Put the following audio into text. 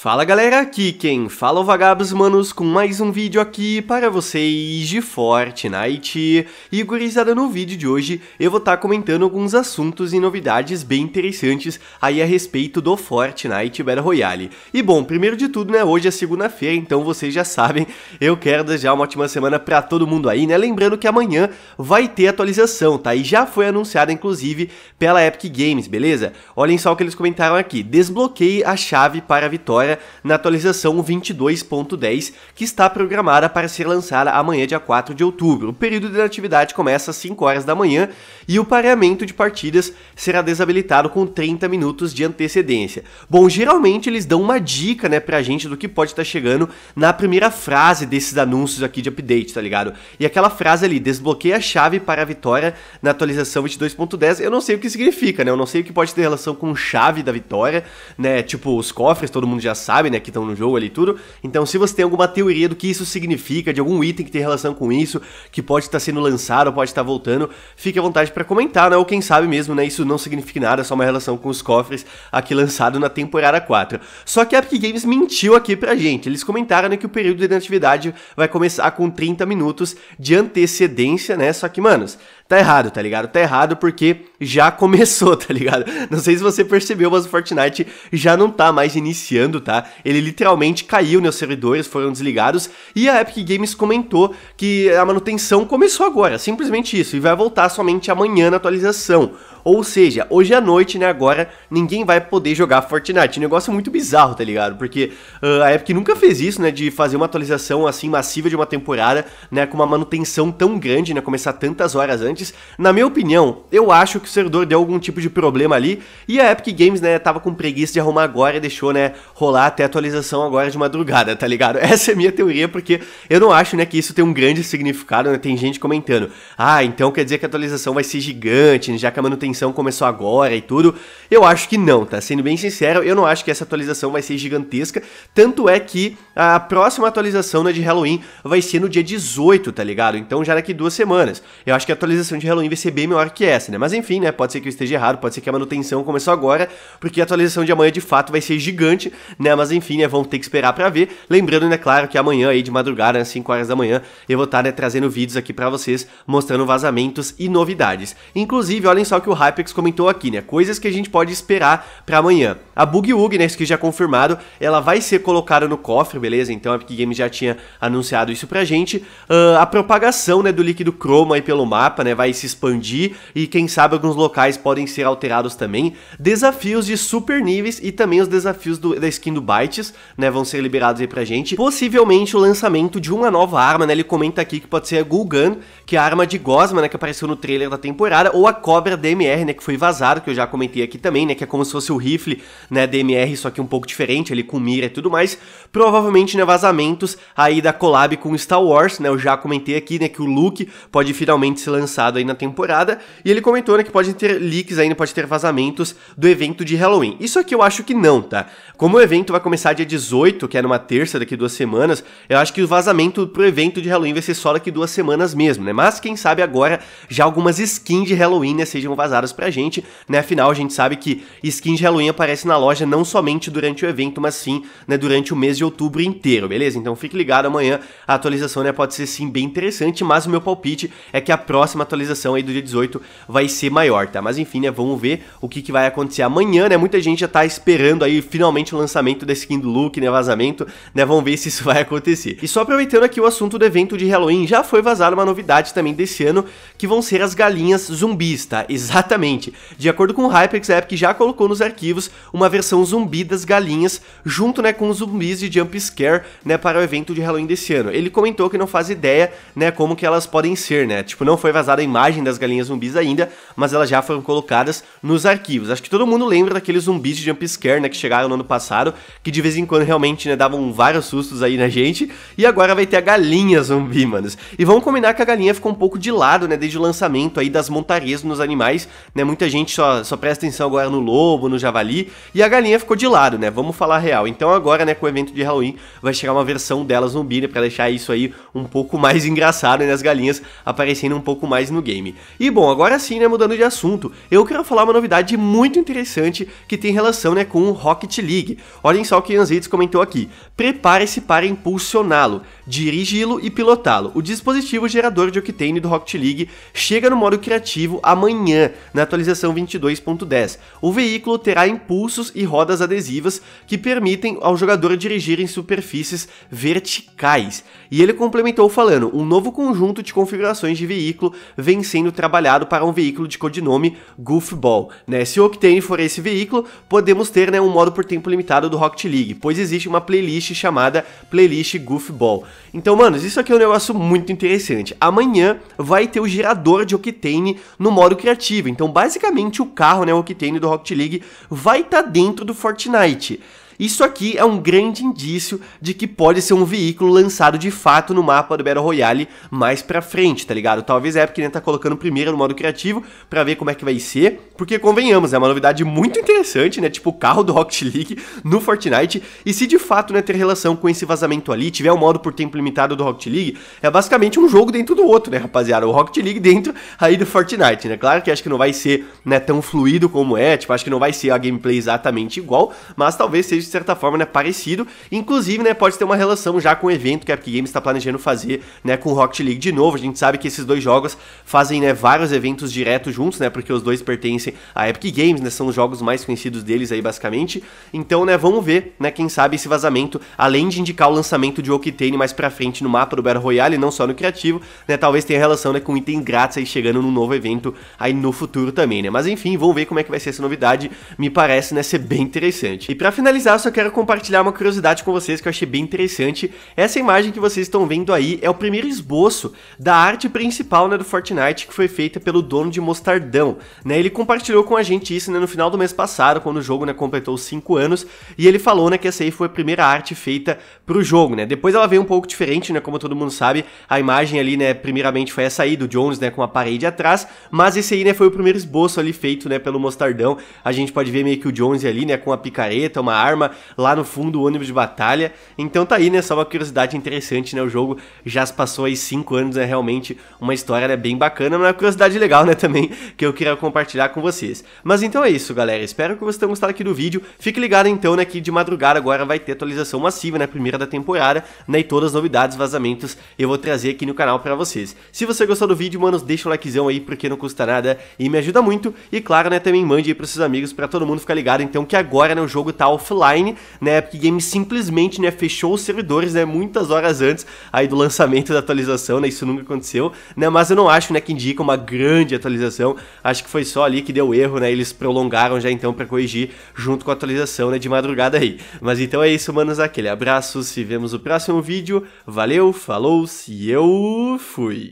Fala galera, aqui quem fala é o Vagabos Manos com mais um vídeo aqui para vocês de Fortnite. E gurizada, no vídeo de hoje eu vou estar tá comentando alguns assuntos e novidades bem interessantes aí a respeito do Fortnite Battle Royale. E bom, primeiro de tudo, né, hoje é segunda-feira, então vocês já sabem, eu quero desejar uma ótima semana para todo mundo aí, né, lembrando que amanhã vai ter atualização, tá, e já foi anunciada inclusive pela Epic Games, beleza? Olhem só o que eles comentaram aqui, Desbloqueei a chave para a vitória agora na atualização 22.10, que está programada para ser lançada amanhã, dia 4 de outubro. O período de inatividade começa às 5 horas da manhã e o pareamento de partidas será desabilitado com 30 minutos de antecedência. Bom, geralmente eles dão uma dica, né, pra gente do que pode estar tá chegando na primeira frase desses anúncios aqui de update, tá ligado? E aquela frase ali, desbloqueia a chave para a vitória na atualização 22.10, eu não sei o que significa, né? Eu não sei o que pode ter relação com chave da vitória, né? Tipo, os cofres, todo mundo já sabe, né, que estão no jogo ali e tudo. Então, se você tem alguma teoria do que isso significa, de algum item que tem relação com isso, que pode estar tá sendo lançado, pode estar tá voltando, fique à vontade para comentar, né? Ou quem sabe mesmo, né, isso não significa nada, é só uma relação com os cofres aqui lançado na temporada 4. Só que a Epic Games mentiu aqui pra gente. Eles comentaram né, que o período de inatividade vai começar com 30 minutos de antecedência, né? Só que, manos, Tá errado, tá ligado? Tá errado porque já começou, tá ligado? Não sei se você percebeu, mas o Fortnite já não tá mais iniciando, tá? Ele literalmente caiu, né? Os servidores foram desligados e a Epic Games comentou que a manutenção começou agora, simplesmente isso, e vai voltar somente amanhã na atualização. Ou seja, hoje à noite, né, agora, ninguém vai poder jogar Fortnite. Um negócio muito bizarro, tá ligado? Porque uh, a Epic nunca fez isso, né, de fazer uma atualização assim massiva de uma temporada, né, com uma manutenção tão grande, né, começar tantas horas antes antes. Na minha opinião, eu acho que o servidor deu algum tipo de problema ali e a Epic Games, né, tava com preguiça de arrumar agora e deixou, né, rolar até atualização agora de madrugada, tá ligado? Essa é a minha teoria, porque eu não acho, né, que isso tem um grande significado, né? Tem gente comentando, ah, então quer dizer que a atualização vai ser gigante, já que a manutenção começou agora e tudo. Eu acho que não, tá? Sendo bem sincero, eu não acho que essa atualização vai ser gigantesca, tanto é que a próxima atualização, né, de Halloween vai ser no dia 18, tá ligado? Então já daqui duas semanas. Eu acho que a atualização atualização de Halloween vai ser bem maior que essa, né? Mas enfim, né? Pode ser que eu esteja errado, pode ser que a manutenção começou agora, porque a atualização de amanhã de fato vai ser gigante, né? Mas enfim, né? Vamos ter que esperar para ver. Lembrando, né, claro, que amanhã aí de madrugada, às né? 5 horas da manhã, eu vou estar tá, né, trazendo vídeos aqui para vocês mostrando vazamentos e novidades. Inclusive, olhem só o que o Hypex comentou aqui, né? Coisas que a gente pode esperar para amanhã a Boogie Woogie, né? Isso que já é confirmado, ela vai ser colocada no cofre, beleza? Então a Epic Games já tinha anunciado isso pra gente. Uh, a propagação, né, do líquido cromo aí pelo mapa, né, vai se expandir e quem sabe alguns locais podem ser alterados também. Desafios de super níveis e também os desafios do, da skin do Bytes, né, vão ser liberados aí pra gente. Possivelmente o lançamento de uma nova arma, né? Ele comenta aqui que pode ser a Gul'Gun, que é a arma de Gosma, né, que apareceu no trailer da temporada, ou a Cobra DMR, né, que foi vazado, que eu já comentei aqui também, né, que é como se fosse o rifle né, DMR, só que um pouco diferente, ele com mira e tudo mais, provavelmente, né, vazamentos aí da collab com Star Wars, né, eu já comentei aqui, né, que o Luke pode finalmente ser lançado aí na temporada, e ele comentou, né, que pode ter leaks ainda, né, pode ter vazamentos do evento de Halloween. Isso aqui eu acho que não, tá? Como o evento vai começar dia 18, que é numa terça daqui duas semanas, eu acho que o vazamento pro evento de Halloween vai ser só daqui duas semanas mesmo, né, mas quem sabe agora já algumas skins de Halloween, né, sejam vazadas pra gente, né, afinal a gente sabe que skins de Halloween aparecem na loja não somente durante o evento, mas sim né, durante o mês de outubro inteiro, beleza? Então fique ligado amanhã, a atualização né, pode ser sim bem interessante, mas o meu palpite é que a próxima atualização aí do dia 18 vai ser maior, tá? Mas enfim, né, vamos ver o que, que vai acontecer amanhã, né? Muita gente já tá esperando aí finalmente o lançamento da skin do Luke, né, vazamento, né? Vamos ver se isso vai acontecer. E só aproveitando aqui o assunto do evento de Halloween, já foi vazada uma novidade também desse ano, que vão ser as galinhas zumbis, tá? Exatamente. De acordo com o HyperX App, que já colocou nos arquivos uma uma versão zumbi das galinhas, junto né, com os zumbis de Jump Scare, né, para o evento de Halloween desse ano. Ele comentou que não faz ideia, né, como que elas podem ser, né? Tipo, não foi vazada a imagem das galinhas zumbis ainda, mas elas já foram colocadas nos arquivos. Acho que todo mundo lembra daqueles zumbis de Jump Scare, né, que chegaram no ano passado, que de vez em quando realmente, né, davam vários sustos aí na gente, e agora vai ter a galinha zumbi, manos. E vamos combinar que a galinha ficou um pouco de lado, né, desde o lançamento aí das montarias nos animais, né? Muita gente só, só presta atenção agora no lobo, no javali, e e a galinha ficou de lado, né? Vamos falar real. Então agora, né, com o evento de Halloween, vai chegar uma versão delas no Bine para deixar isso aí um pouco mais engraçado, né, as galinhas aparecendo um pouco mais no game. E bom, agora sim, né, mudando de assunto, eu quero falar uma novidade muito interessante que tem relação, né, com o Rocket League. Olhem só o que Yanzides comentou aqui. Prepare-se para impulsioná-lo, dirigi-lo e pilotá-lo. O dispositivo gerador de octane do Rocket League chega no modo criativo amanhã, na atualização 22.10. O veículo terá impulsos e rodas adesivas que permitem ao jogador dirigir em superfícies verticais. E ele complementou falando: um novo conjunto de configurações de veículo vem sendo trabalhado para um veículo de codinome Goofball. Né? Se o Octane for esse veículo, podemos ter né, um modo por tempo limitado do Rocket League, pois existe uma playlist chamada Playlist Goofball. Então, manos, isso aqui é um negócio muito interessante. Amanhã vai ter o gerador de Octane no modo criativo. Então, basicamente, o carro, né, o Octane do Rocket League, vai estar tá dentro do Fortnite. Isso aqui é um grande indício de que pode ser um veículo lançado de fato no mapa do Battle Royale mais pra frente, tá ligado? Talvez a Epic nem tá colocando primeiro no modo criativo pra ver como é que vai ser, porque convenhamos, é uma novidade muito interessante, né? Tipo o carro do Rocket League no Fortnite, e se de fato né, ter relação com esse vazamento ali, tiver um modo por tempo limitado do Rocket League, é basicamente um jogo dentro do outro, né, rapaziada? O Rocket League dentro aí do Fortnite, né? Claro que acho que não vai ser né, tão fluido como é, tipo, acho que não vai ser a gameplay exatamente igual, mas talvez seja de certa forma, né, parecido. Inclusive, né, pode ter uma relação já com o evento que a Epic Games está planejando fazer, né, com o Rocket League de novo. A gente sabe que esses dois jogos fazem, né, vários eventos diretos juntos, né, porque os dois pertencem à Epic Games, né, são os jogos mais conhecidos deles aí, basicamente. Então, né, vamos ver, né, quem sabe esse vazamento, além de indicar o lançamento de Octane mais pra frente no mapa do Battle Royale, e não só no criativo, né, talvez tenha relação, né, com item grátis aí chegando num novo evento aí no futuro também, né. Mas enfim, vamos ver como é que vai ser essa novidade, me parece, né, ser bem interessante. E para finalizar eu só quero compartilhar uma curiosidade com vocês que eu achei bem interessante. Essa imagem que vocês estão vendo aí é o primeiro esboço da arte principal né, do Fortnite que foi feita pelo dono de Mostardão. Né? Ele compartilhou com a gente isso né, no final do mês passado, quando o jogo né, completou 5 anos, e ele falou né, que essa aí foi a primeira arte feita pro jogo. Né? Depois ela veio um pouco diferente, né, como todo mundo sabe, a imagem ali, né, primeiramente foi essa aí do Jones né, com a parede atrás, mas esse aí né, foi o primeiro esboço ali feito né, pelo Mostardão. A gente pode ver meio que o Jones ali né, com a picareta, uma arma, lá no fundo, o ônibus de batalha. Então tá aí, né? Só uma curiosidade interessante, né? O jogo já se passou aí 5 anos, é né? realmente uma história né? bem bacana, mas é uma curiosidade legal, né? Também que eu queria compartilhar com vocês. Mas então é isso, galera. Espero que vocês tenham gostado aqui do vídeo. Fique ligado então, né? Que de madrugada agora vai ter atualização massiva, né? Primeira da temporada, né? E todas as novidades, vazamentos eu vou trazer aqui no canal pra vocês. Se você gostou do vídeo, mano deixa um likezão aí porque não custa nada e me ajuda muito. E claro, né? Também mande aí pros seus amigos pra todo mundo ficar ligado. Então que agora, né? O jogo tá offline online, né? Epic Games simplesmente, né, fechou os servidores, né, muitas horas antes aí do lançamento da atualização, né? Isso nunca aconteceu, né? Mas eu não acho, né, que indica uma grande atualização. Acho que foi só ali que deu erro, né? Eles prolongaram já então para corrigir junto com a atualização, né, de madrugada aí. Mas então é isso, manos, aquele abraço, se vemos no próximo vídeo. Valeu, falou, se eu fui.